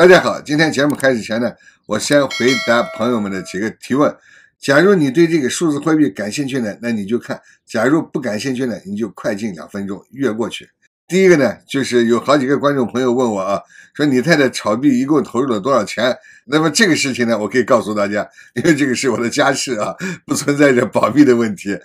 大家好，今天节目开始前呢，我先回答朋友们的几个提问。假如你对这个数字货币感兴趣呢，那你就看；假如不感兴趣呢，你就快进两分钟，越过去。第一个呢，就是有好几个观众朋友问我啊，说你太太炒币一共投入了多少钱？那么这个事情呢，我可以告诉大家，因为这个是我的家事啊，不存在着保密的问题。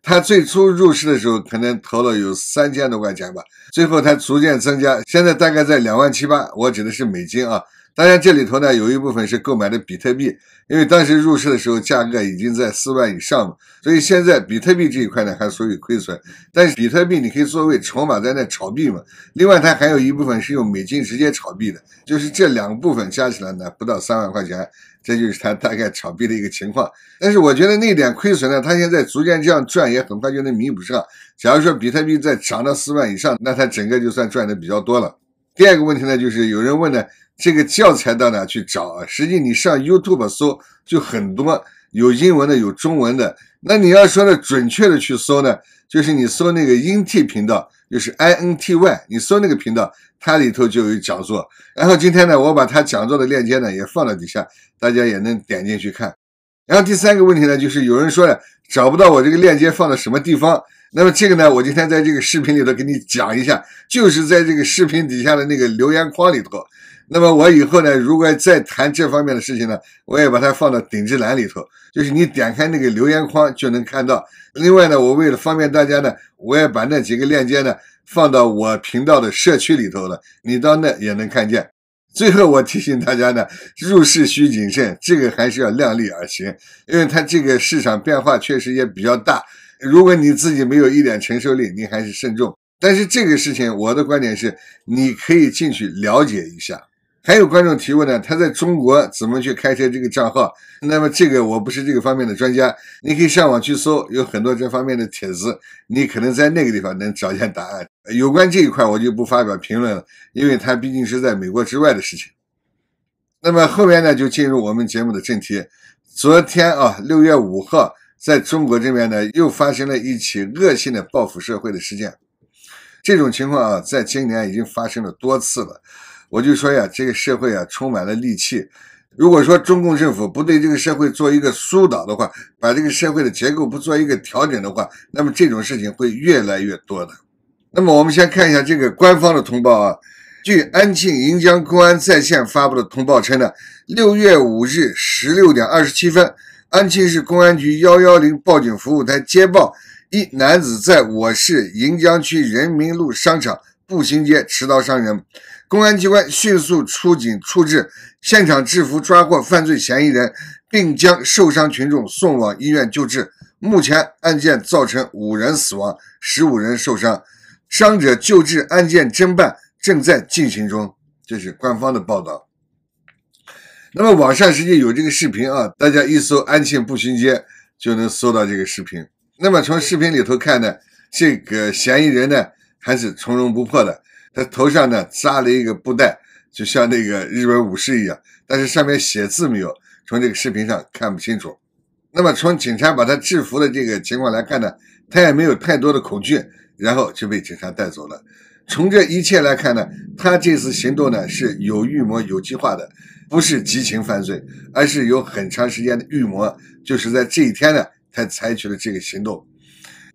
他最初入市的时候可能投了有三千多块钱吧，最后他逐渐增加，现在大概在两万七八，我指的是美金啊。当然，这里头呢有一部分是购买的比特币，因为当时入市的时候价格已经在四万以上了，所以现在比特币这一块呢还属于亏损。但是比特币你可以作为筹码在那炒币嘛。另外，它还有一部分是用美金直接炒币的，就是这两部分加起来呢不到三万块钱，这就是它大概炒币的一个情况。但是我觉得那点亏损呢，它现在逐渐这样赚，也很快就能弥补上。假如说比特币再涨到四万以上，那它整个就算赚的比较多了。第二个问题呢，就是有人问呢。这个教材到哪去找啊？实际你上 YouTube 搜就很多，有英文的，有中文的。那你要说呢准确的去搜呢，就是你搜那个 INT 频道，就是 INTY，你搜那个频道，它里头就有讲座。然后今天呢，我把它讲座的链接呢也放到底下，大家也能点进去看。然后第三个问题呢，就是有人说呢找不到我这个链接放在什么地方。那么这个呢，我今天在这个视频里头给你讲一下，就是在这个视频底下的那个留言框里头。那么我以后呢，如果再谈这方面的事情呢，我也把它放到顶置栏里头，就是你点开那个留言框就能看到。另外呢，我为了方便大家呢，我也把那几个链接呢放到我频道的社区里头了，你到那也能看见。最后我提醒大家呢，入市需谨慎，这个还是要量力而行，因为它这个市场变化确实也比较大。如果你自己没有一点承受力，你还是慎重。但是这个事情，我的观点是，你可以进去了解一下。还有观众提问呢，他在中国怎么去开设这个账号？那么这个我不是这个方面的专家，你可以上网去搜，有很多这方面的帖子，你可能在那个地方能找见答案。有关这一块，我就不发表评论了，因为它毕竟是在美国之外的事情。那么后面呢，就进入我们节目的正题。昨天啊，六月五号，在中国这边呢，又发生了一起恶性的报复社会的事件。这种情况啊，在今年已经发生了多次了。我就说呀，这个社会啊充满了戾气。如果说中共政府不对这个社会做一个疏导的话，把这个社会的结构不做一个调整的话，那么这种事情会越来越多的。那么我们先看一下这个官方的通报啊。据安庆盈江公安在线发布的通报称呢，六月五日十六点二十七分，安庆市公安局幺幺零报警服务台接报，一男子在我市迎江区人民路商场步行街持刀伤人。公安机关迅速出警处置，现场制服抓获犯罪嫌疑人，并将受伤群众送往医院救治。目前案件造成五人死亡，十五人受伤，伤者救治，案件侦办正在进行中。这是官方的报道。那么网上实际有这个视频啊，大家一搜“安庆步行街”就能搜到这个视频。那么从视频里头看呢，这个嫌疑人呢还是从容不迫的。他头上呢扎了一个布袋，就像那个日本武士一样，但是上面写字没有，从这个视频上看不清楚。那么从警察把他制服的这个情况来看呢，他也没有太多的恐惧，然后就被警察带走了。从这一切来看呢，他这次行动呢是有预谋、有计划的，不是激情犯罪，而是有很长时间的预谋，就是在这一天呢，他采取了这个行动。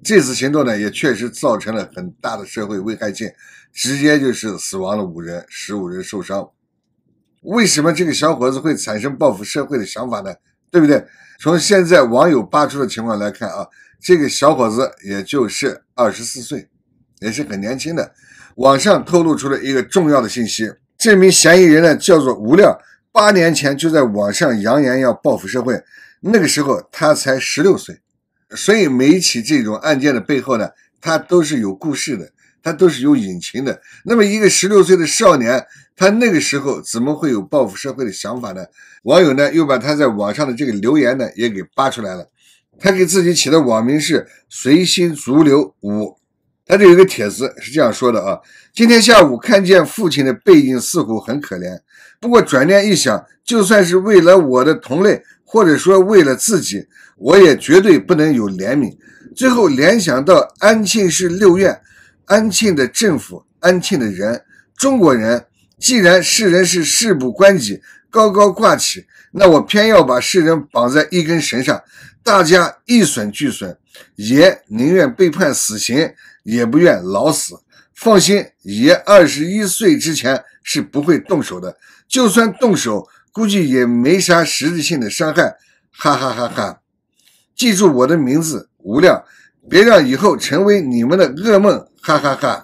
这次行动呢，也确实造成了很大的社会危害性，直接就是死亡了五人，十五人受伤。为什么这个小伙子会产生报复社会的想法呢？对不对？从现在网友扒出的情况来看啊，这个小伙子也就是二十四岁，也是很年轻的。网上透露出了一个重要的信息，这名嫌疑人呢叫做吴亮，八年前就在网上扬言要报复社会，那个时候他才十六岁。所以每一起这种案件的背后呢，它都是有故事的，它都是有隐情的。那么一个十六岁的少年，他那个时候怎么会有报复社会的想法呢？网友呢又把他在网上的这个留言呢也给扒出来了。他给自己起的网名是“随心逐流五”，他这有个帖子是这样说的啊：今天下午看见父亲的背影，似乎很可怜。不过转念一想，就算是为了我的同类。或者说，为了自己，我也绝对不能有怜悯。最后联想到安庆市六院、安庆的政府、安庆的人、中国人，既然世人是事不关己，高高挂起，那我偏要把世人绑在一根绳上，大家一损俱损。爷宁愿被判死刑，也不愿老死。放心，爷二十一岁之前是不会动手的，就算动手。估计也没啥实质性的伤害，哈哈哈哈！记住我的名字吴亮，别让以后成为你们的噩梦，哈哈哈！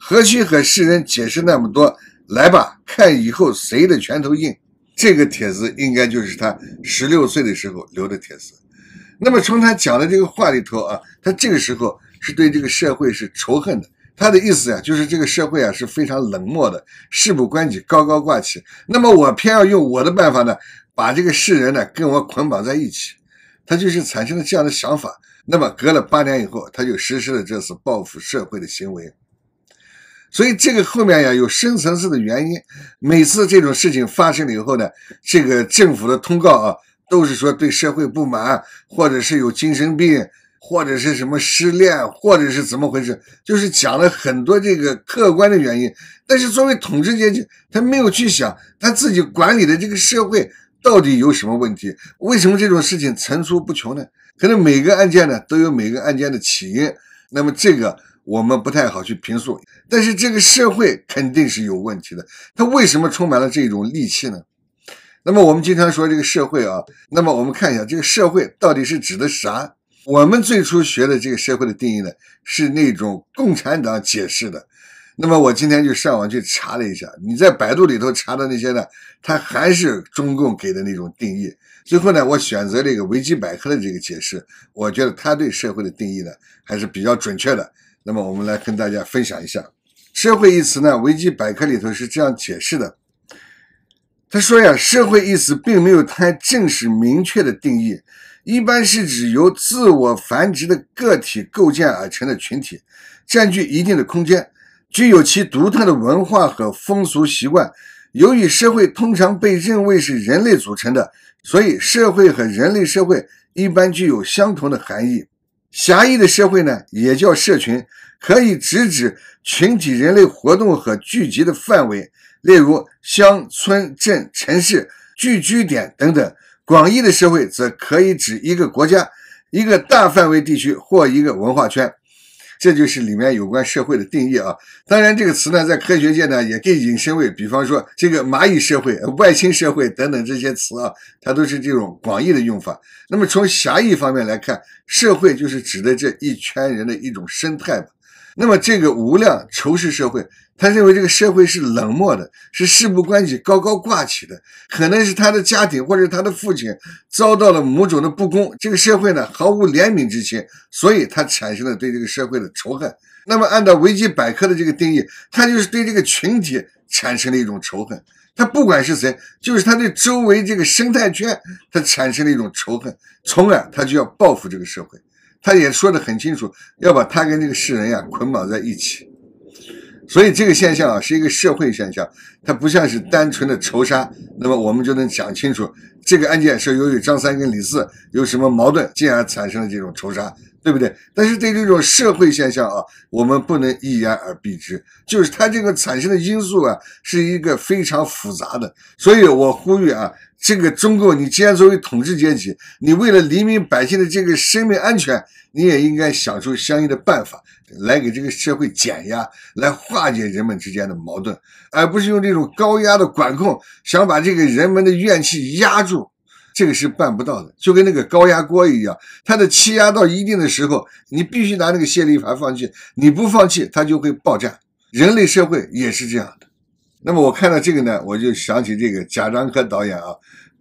何须和世人解释那么多？来吧，看以后谁的拳头硬。这个帖子应该就是他十六岁的时候留的帖子。那么从他讲的这个话里头啊，他这个时候是对这个社会是仇恨的。他的意思呀，就是这个社会啊是非常冷漠的，事不关己高高挂起。那么我偏要用我的办法呢，把这个世人呢跟我捆绑在一起。他就是产生了这样的想法。那么隔了八年以后，他就实施了这次报复社会的行为。所以这个后面呀有深层次的原因。每次这种事情发生了以后呢，这个政府的通告啊都是说对社会不满，或者是有精神病。或者是什么失恋，或者是怎么回事？就是讲了很多这个客观的原因，但是作为统治阶级，他没有去想他自己管理的这个社会到底有什么问题，为什么这种事情层出不穷呢？可能每个案件呢都有每个案件的起因，那么这个我们不太好去评述，但是这个社会肯定是有问题的，它为什么充满了这种戾气呢？那么我们经常说这个社会啊，那么我们看一下这个社会到底是指的啥？我们最初学的这个社会的定义呢，是那种共产党解释的。那么我今天就上网去查了一下，你在百度里头查的那些呢，它还是中共给的那种定义。最后呢，我选择这个维基百科的这个解释，我觉得它对社会的定义呢还是比较准确的。那么我们来跟大家分享一下，社会一词呢，维基百科里头是这样解释的：他说呀，社会一词并没有太正式明确的定义。一般是指由自我繁殖的个体构建而成的群体，占据一定的空间，具有其独特的文化和风俗习惯。由于社会通常被认为是人类组成的，所以社会和人类社会一般具有相同的含义。狭义的社会呢，也叫社群，可以直指群体人类活动和聚集的范围，例如乡村、镇、城市、聚居点等等。广义的社会则可以指一个国家、一个大范围地区或一个文化圈，这就是里面有关社会的定义啊。当然，这个词呢，在科学界呢，也可以引申为，比方说这个蚂蚁社会、外星社会等等这些词啊，它都是这种广义的用法。那么从狭义方面来看，社会就是指的这一圈人的一种生态。那么，这个无量仇视社会，他认为这个社会是冷漠的，是事不关己高高挂起的。可能是他的家庭或者他的父亲遭到了某种的不公，这个社会呢毫无怜悯之心，所以他产生了对这个社会的仇恨。那么，按照维基百科的这个定义，他就是对这个群体产生了一种仇恨。他不管是谁，就是他对周围这个生态圈，他产生了一种仇恨，从而他就要报复这个社会。他也说的很清楚，要把他跟这个世人呀捆绑在一起，所以这个现象啊是一个社会现象，它不像是单纯的仇杀，那么我们就能讲清楚这个案件是由于张三跟李四有什么矛盾，进而产生了这种仇杀。对不对？但是对这种社会现象啊，我们不能一言而蔽之，就是它这个产生的因素啊，是一个非常复杂的。所以我呼吁啊，这个中共，你既然作为统治阶级，你为了黎民百姓的这个生命安全，你也应该想出相应的办法来给这个社会减压，来化解人们之间的矛盾，而不是用这种高压的管控，想把这个人们的怨气压住。这个是办不到的，就跟那个高压锅一样，它的气压到一定的时候，你必须拿那个泄力阀放气，你不放气它就会爆炸。人类社会也是这样的。那么我看到这个呢，我就想起这个贾樟柯导演啊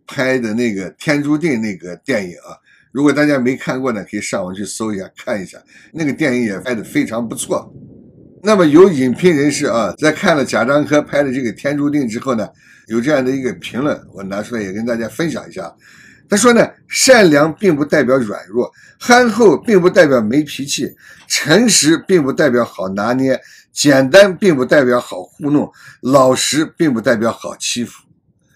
拍的那个《天注定》那个电影啊，如果大家没看过呢，可以上网去搜一下看一下，那个电影也拍得非常不错。那么有影评人士啊，在看了贾樟柯拍的这个《天注定》之后呢。有这样的一个评论，我拿出来也跟大家分享一下。他说呢，善良并不代表软弱，憨厚并不代表没脾气，诚实并不代表好拿捏，简单并不代表好糊弄，老实并不代表好欺负。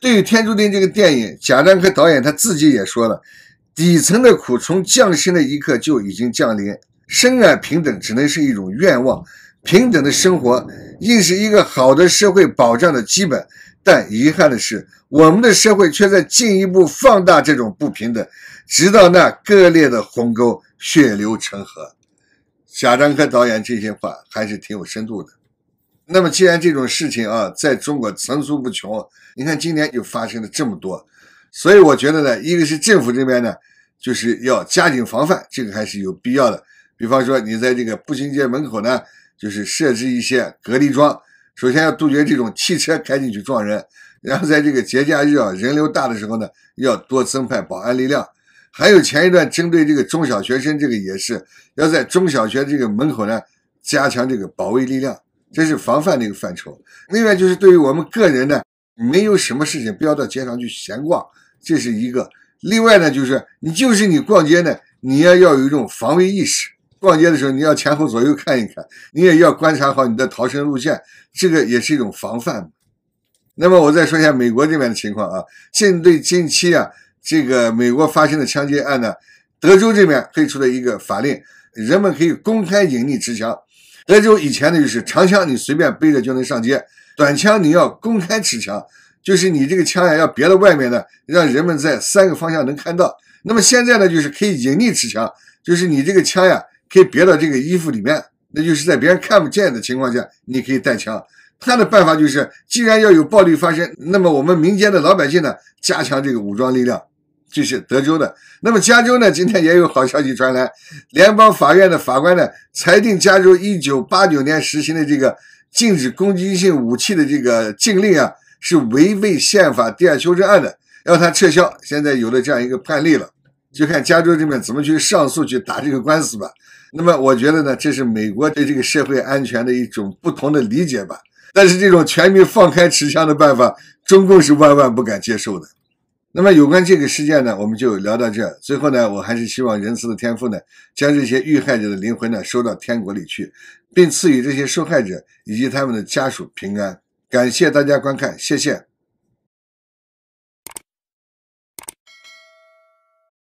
对于《天注定》这个电影，贾樟柯导演他自己也说了，底层的苦从降生的一刻就已经降临，深爱平等只能是一种愿望，平等的生活应是一个好的社会保障的基本。但遗憾的是，我们的社会却在进一步放大这种不平等，直到那割裂的鸿沟血流成河。贾樟柯导演这些话还是挺有深度的。那么，既然这种事情啊，在中国层出不穷，你看今年又发生了这么多，所以我觉得呢，一个是政府这边呢，就是要加紧防范，这个还是有必要的。比方说，你在这个步行街门口呢，就是设置一些隔离桩。首先要杜绝这种汽车开进去撞人，然后在这个节假日啊人流大的时候呢，要多增派保安力量。还有前一段针对这个中小学生，这个也是要在中小学这个门口呢加强这个保卫力量，这是防范的一个范畴。另外就是对于我们个人呢，没有什么事情不要到街上去闲逛，这是一个。另外呢，就是你就是你逛街呢，你要要有一种防卫意识。逛街的时候，你要前后左右看一看，你也要观察好你的逃生路线，这个也是一种防范。那么我再说一下美国这边的情况啊，近对近期啊，这个美国发生的枪击案呢，德州这边推出了一个法令，人们可以公开隐匿持枪。德州以前呢就是长枪你随便背着就能上街，短枪你要公开持枪，就是你这个枪呀要别到外面呢，让人们在三个方向能看到。那么现在呢就是可以隐匿持枪，就是你这个枪呀。可以别到这个衣服里面，那就是在别人看不见的情况下，你可以带枪。他的办法就是，既然要有暴力发生，那么我们民间的老百姓呢，加强这个武装力量。这是德州的，那么加州呢，今天也有好消息传来，联邦法院的法官呢，裁定加州一九八九年实行的这个禁止攻击性武器的这个禁令啊，是违背宪法第二修正案的，要他撤销。现在有了这样一个判例了。就看加州这边怎么去上诉、去打这个官司吧。那么我觉得呢，这是美国对这个社会安全的一种不同的理解吧。但是这种全民放开持枪的办法，中共是万万不敢接受的。那么有关这个事件呢，我们就聊到这。最后呢，我还是希望仁慈的天父呢，将这些遇害者的灵魂呢，收到天国里去，并赐予这些受害者以及他们的家属平安。感谢大家观看，谢谢。